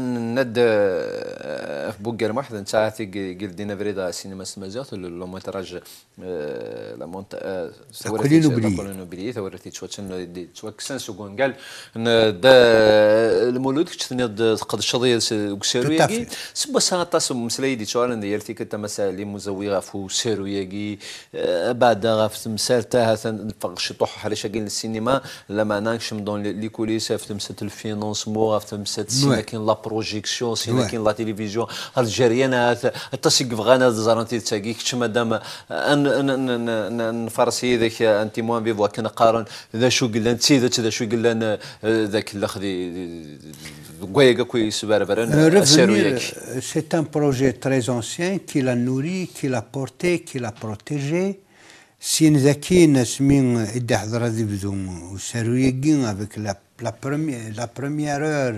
ند في بوغير واحد انت عاتي قل دينا فريدا سينما سمازات لو متراج آه، لا مونت ثورتي آه، كولينو بلي ثورتي تشوتشن دي تشوكسن سكون قال دا المولود كتشتني قد الشضيه وكسيرويكي سبا ساطا مسلاي دي تشوالن ديالتي كتا مسالي فو غافو سيرويكي آه، بعد غاف تمسال تاها نفرق شي طوح حريشه قال السينما لا معناه كشم دون لي كوليس في تمسات مو في تمسات سينا كاين لا بروجيكسيون سينا كاين لا تيليفزيون C'est un projet très ancien qui l'a nourri, qui l'a porté, qui l'a protégé. Si nous avec la première heure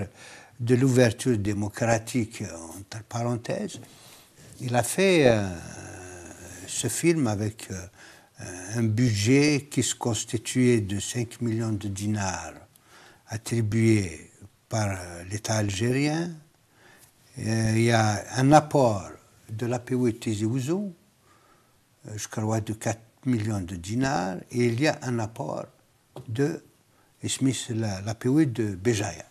de l'ouverture démocratique, entre parenthèses, il a fait euh, ce film avec euh, euh, un budget qui se constituait de 5 millions de dinars attribués par l'État algérien. Il y a un apport de la Tizi Ouzou, je crois de 4 millions de dinars, et il y a un apport de Smith, la, de Béjaïa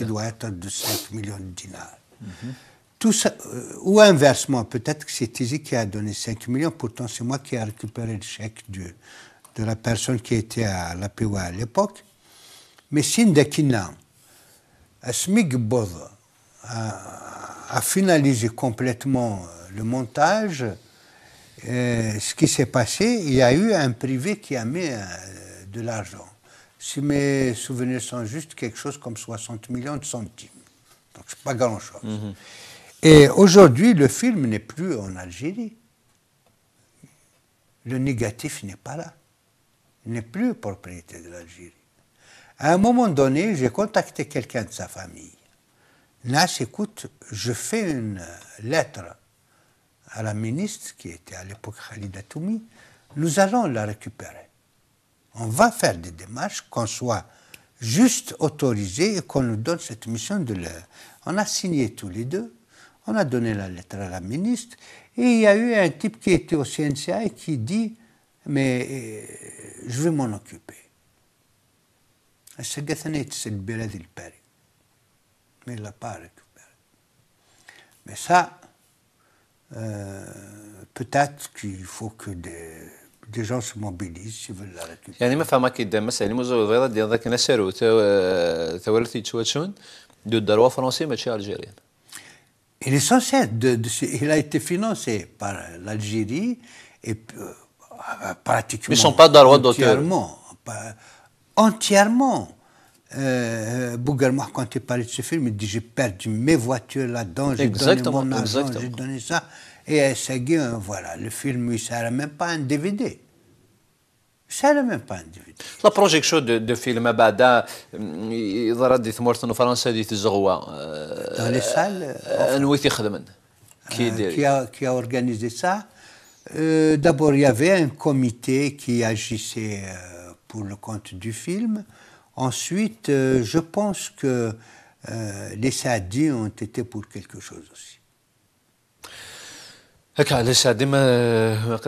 qui doit être de 5 millions de dinars. Mhm. Tout euh, ou inversement, peut-être que c'est Tizi qui a donné 5 millions, pourtant c'est moi qui ai récupéré le chèque de, de la personne qui était à la POA à l'époque. Mais Sindekina, a Smigbov, a, a, finalisé complètement euh, le montage. ce qui s'est passé, il y a eu un privé qui a mis euh, de l'argent si mes souvenirs sont juste quelque chose comme 60 millions de centimes. Donc n'est pas grand-chose. Mhm. Et aujourd'hui, le film n'est plus en Algérie. Le négatif n'est pas là. Il n'est plus propriété de l'Algérie. À un moment donné, j'ai contacté quelqu'un de sa famille. Là, écoute, je fais une lettre à la ministre, qui était à l'époque Khalid Atoumi, Nous allons la récupérer. On va faire des démarches, qu'on soit juste autorisé et qu'on nous donne cette mission de l'heure. On a signé tous les deux, on a donné la lettre à la ministre, et il y a eu un type qui était au CNCA et qui dit Mais euh, je vais m'en occuper. Mais il l'a pas récupéré. Mais ça, euh, peut-être qu'il faut que des des gens se mobilisent, ils veulent la Il est censé, de, il a été financé par l'Algérie et euh, pratiquement. sont pas Entièrement, entièrement euh, Bouguermo, quand il parlait de ce film, il dit J'ai perdu mes voitures là-dedans, j'ai donné mon argent, j'ai donné ça. Et il s'est euh, Voilà, le film, il ne sert même pas un DVD. Ça ne sert même pas un DVD. La projection de film Abada, euh, il a dit Moi, en français, il dit C'est le Dans les salles Un Qui a organisé ça D'abord, il y avait un comité qui agissait pour le compte du film. Ensuite, euh, je pense que euh, les sadis ont été pour quelque chose aussi. Les sadis, euh,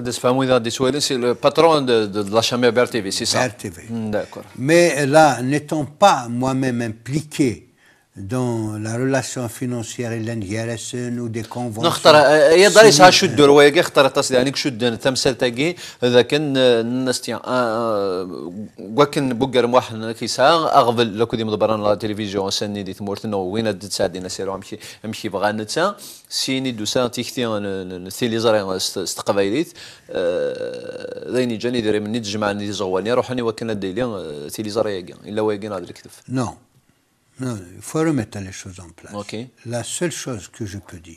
c'est le patron de la chambre BRTV, c'est ça? TV. Hmm, d'accord. Mais là, n'étant pas moi-même impliqué. دون لا اللي ودي نختار هي آه، آه، يسها شد روايق اختار تصدي يعني شد تمثال تاجي اذا آه، كان نستيا وكن بوكر موحد كيسا اغفل لو كودي مدبران لا تلفزيون سني دي تمورتنا وين سادي نسير امشي امشي بغا نتا سيني سان تيختي لي زري استقبايليت ذيني جاني ديري مني تجمعني زغواني روحني وكن ديلي تيلي زري الا واقين هذا الكتف نو no. Non, il faut remettre les choses en place. La seule chose que je peux dire,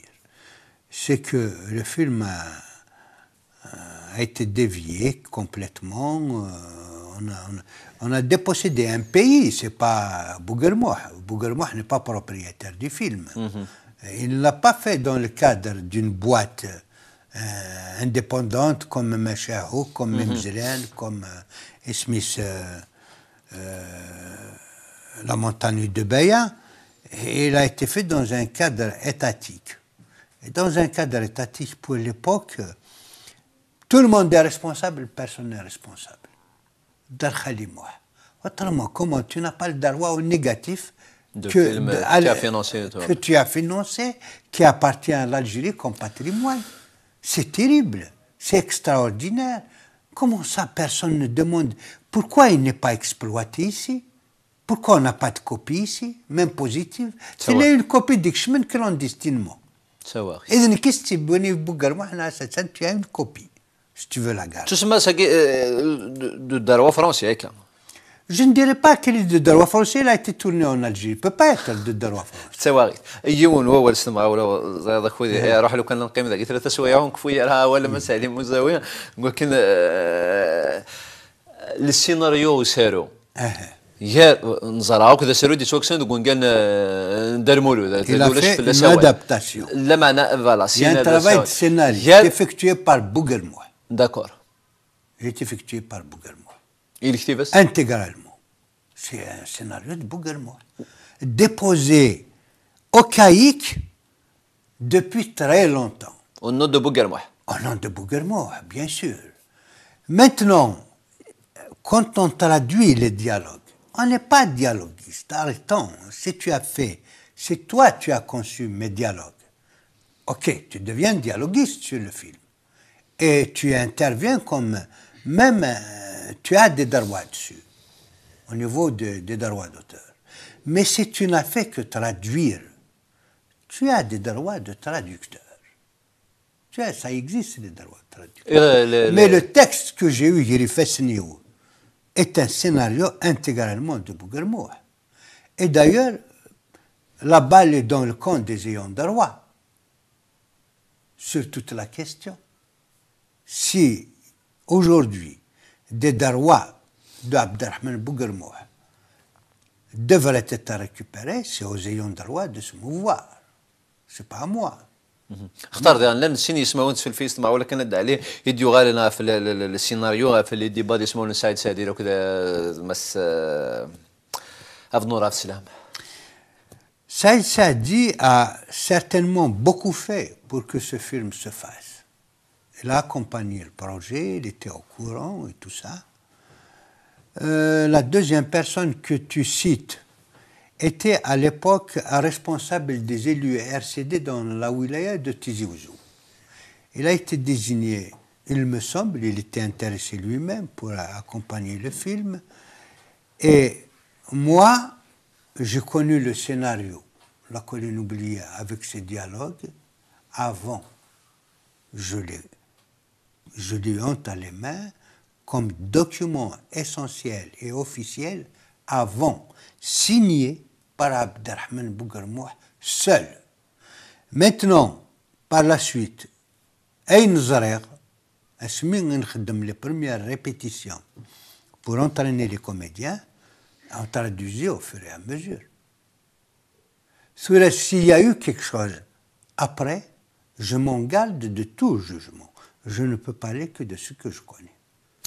c'est que le film a, euh, été dévié complètement. Euh, on, a, dépossédé un pays, ce n'est pas Bouguermouh. Moi n'est pas propriétaire du film. Mhm. Il ne l'a pas fait dans le cadre d'une boîte euh, indépendante comme Machahou, comme mm comme la montagne de Béa, et il a été fait dans un cadre étatique. Et dans un cadre étatique pour l'époque, tout le monde est responsable, personne n'est responsable. moi Autrement, comment tu n'as pas le droit au négatif de tu as financé, que tu as financé, qui appartient à l'Algérie comme patrimoine C'est terrible, c'est extraordinaire. Comment ça, personne ne demande pourquoi il n'est pas exploité ici Pourquoi on n'a pas de copie ici, même positive C'est y une copie de d'Ikshman clandestinement. Et une question, tu as une copie, si tu veux la garder. Tu sais, c'est de Darwa français, avec Je ne dirais pas qu'il est de Darwa français, il a été tourné en Algérie. Il ne peut pas être de Darwa français. C'est vrai. Il il y y a a un autre, سواغي يجون هو السمعة ولا زاد خويا روح لو كان نقيم ذاك ثلاثة سوايع كفوية راها ولا مسألة مزاوية لكن السيناريو سارو. Il nous fait سيرو que Le دوكون كان ندرمو له دولاش في الاساوي لادابتاسيون لا scénario est effectué par Bouguermois. Il Intégralement. C'est un scénario de Bouguermois. Déposé au CAIC depuis très longtemps. Au nom de Bouguermois. Au nom de Bouguermois, bien sûr. Maintenant, quand on traduit les dialogues, on n'est pas dialoguiste. Arrêtons. Si tu as fait, si toi tu as conçu mes dialogues, ok, tu deviens dialoguiste sur le film. Et tu interviens comme même, euh, tu as des droits dessus, au niveau des droits d'auteur. Mais si tu n'as fait que traduire, tu as des droits de traducteur. Tu ça existe, des droits de traducteur. Euh, Mais le... texte que j'ai eu, j'ai fait est un scénario intégralement de Bouguermois. Et d'ailleurs, la balle est dans le camp des ayants droit sur toute la question. Si aujourd'hui des droits de Abdelrahman devraient être récupérés, c'est aux ayants droit de se mouvoir. Ce n'est pas à moi. اختار يعني لا نسين يسمعوا في الفيس مع ولا كنت عليه يديو غير le scénario, السيناريو le débat de يسمعوا سعيد سعيد وكذا مس Avnor Avslam. Saïd Sadi a certainement beaucoup fait pour que ce film se fasse. Il a accompagné le projet, il était au courant et tout ça. Euh, la deuxième personne que tu cites, était à l'époque responsable des élus RCD dans la wilaya de Tizi Ouzou. Il a été désigné, il me semble, il était intéressé lui-même pour accompagner le film. Et moi, j'ai connu le scénario, La colline oubliée, avec ses dialogues, avant. Je l'ai, je l'ai les mains comme document essentiel et officiel avant signé par Abderrahman Bougarmouh seul. Maintenant, par la suite, Ayn Zarer a les premières répétitions pour entraîner les comédiens, à traduire au fur et à mesure. S'il y a eu quelque chose après, je m'en garde de tout jugement. Je ne peux parler que de ce que je connais.